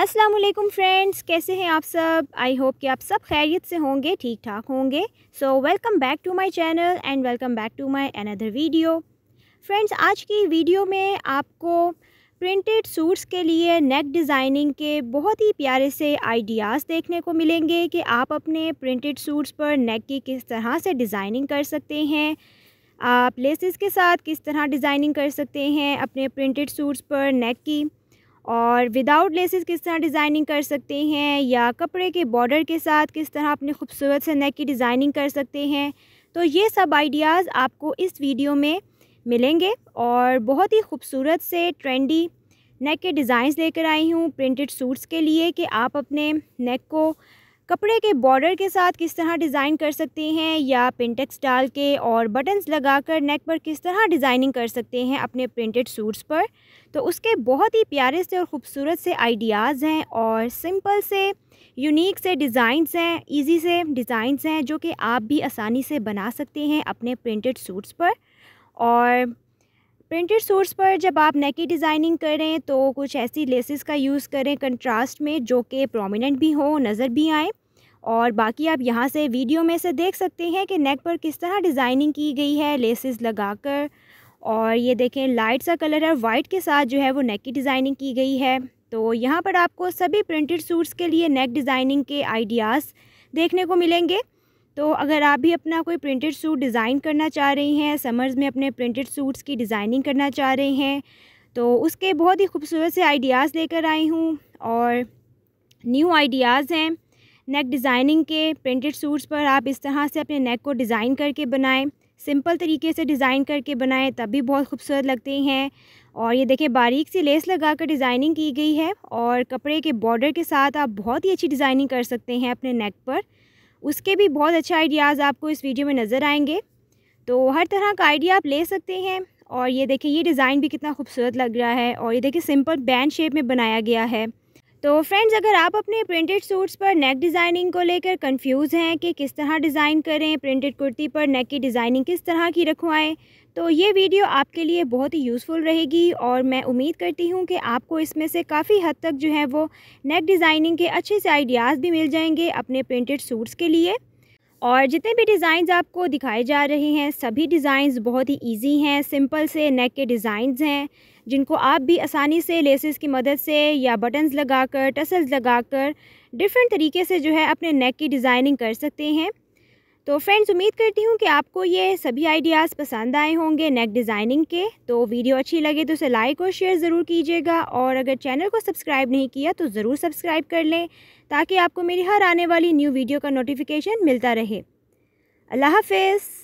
अस्सलाम वालेकुम फ्रेंड्स कैसे हैं आप सब आई होप कि आप सब खैरियत से होंगे ठीक ठाक होंगे so welcome back to my channel and welcome back to my another video friends आज की वीडियो में आपको प्रिंटेड सूट्स के लिए नेक डिज़ाइनिंग के बहुत ही प्यारे से आइडियाज़ देखने को मिलेंगे कि आप अपने प्रिंटेड सूट्स पर नेक की किस तरह से डिज़ाइनिंग कर सकते हैं आप लेसेस के साथ किस तरह डिज़ाइनिंग कर सकते हैं अपने प्रिंटेड सूट्स पर नेक की और विदाउट लेसेस किस तरह डिज़ाइनिंग कर सकते हैं या कपड़े के बॉर्डर के साथ किस तरह अपने खूबसूरत से नेक की डिज़ाइनिंग कर सकते हैं तो ये सब आइडियाज़ आपको इस वीडियो में मिलेंगे और बहुत ही खूबसूरत से ट्रेंडी नेक के डिज़ाइंस लेकर आई हूँ प्रिंटेड सूट्स के लिए कि आप अपने नेक को कपड़े के बॉर्डर के साथ किस तरह डिज़ाइन कर सकते हैं या पिंटेक्स डाल के और बटन्स लगाकर नेक पर किस तरह डिज़ाइनिंग कर सकते हैं अपने प्रिंटेड सूट्स पर तो उसके बहुत ही प्यारे से और ख़ूबसूरत से आइडियाज़ हैं और सिंपल से यूनिक से डिज़ाइंस हैं इजी से डिज़ाइंस हैं जो कि आप भी आसानी से बना सकते हैं अपने प्रिंटेड सूट्स पर और प्रिंटेड सूट्स पर जब आप नेक की डिज़ाइनिंग करें तो कुछ ऐसी लेसिस का यूज़ करें कंट्रास्ट में जो कि प्रोमिनेंट भी हो नज़र भी आएँ और बाकी आप यहाँ से वीडियो में से देख सकते हैं कि नेक पर किस तरह डिज़ाइनिंग की गई है लेसेस लगाकर और ये देखें लाइट सा कलर है वाइट के साथ जो है वो नेक की डिज़ाइनिंग की गई है तो यहाँ पर आपको सभी प्रिंटेड सूट्स के लिए नेक डिज़ाइनिंग के आइडियाज़ देखने को मिलेंगे तो अगर आप भी अपना कोई प्रिंटेड सूट डिज़ाइन करना चाह रही हैं समर्स में अपने प्रिंटेड सूट्स की डिज़ाइनिंग करना चाह रहे हैं तो उसके बहुत ही खूबसूरत से आइडियाज़ लेकर आई हूँ और न्यू आइडियाज़ हैं नेक डिज़ाइनिंग के प्रिंटेड सूट्स पर आप इस तरह से अपने नेक को डिज़ाइन करके बनाएं सिंपल तरीके से डिज़ाइन करके बनाएं तब भी बहुत खूबसूरत लगते हैं और ये देखें बारीक सी लेस लगाकर डिज़ाइनिंग की गई है और कपड़े के बॉर्डर के साथ आप बहुत ही अच्छी डिज़ाइनिंग कर सकते हैं अपने नेक पर उसके भी बहुत अच्छे आइडियाज़ आपको इस वीडियो में नज़र आएंगे तो हर तरह का आइडिया आप ले सकते हैं और ये देखें ये डिज़ाइन भी कितना खूबसूरत लग रहा है और ये देखें सिंपल बैंड शेप में बनाया गया है तो फ्रेंड्स अगर आप अपने प्रिंटेड सूट्स पर नेक डिज़ाइनिंग को लेकर कंफ्यूज हैं कि किस तरह डिज़ाइन करें प्रिंटेड कुर्ती पर नेक की डिज़ाइनिंग किस तरह की रखवाएं तो ये वीडियो आपके लिए बहुत ही यूज़फुल रहेगी और मैं उम्मीद करती हूँ कि आपको इसमें से काफ़ी हद तक जो है वो नेक डिज़ाइनिंग के अच्छे से आइडियाज़ भी मिल जाएंगे अपने प्रिंटेड सूट्स के लिए और जितने भी डिज़ाइंस आपको दिखाए जा रहे हैं सभी डिज़ाइंस बहुत ही इजी हैं सिंपल से नेक के डिज़ाइंस हैं जिनको आप भी आसानी से लेसेस की मदद से या बटन्स लगाकर टसल्स कर डिफरेंट तरीके से जो है अपने नेक की डिज़ाइनिंग कर सकते हैं तो फ्रेंड्स उम्मीद करती हूँ कि आपको ये सभी आइडियाज़ पसंद आए होंगे नेक डिज़ाइनिंग के तो वीडियो अच्छी लगे तो उसे लाइक और शेयर ज़रूर कीजिएगा और अगर चैनल को सब्सक्राइब नहीं किया तो ज़रूर सब्सक्राइब कर लें ताकि आपको मेरी हर आने वाली न्यू वीडियो का नोटिफिकेशन मिलता रहे अल्लाह हाफिज़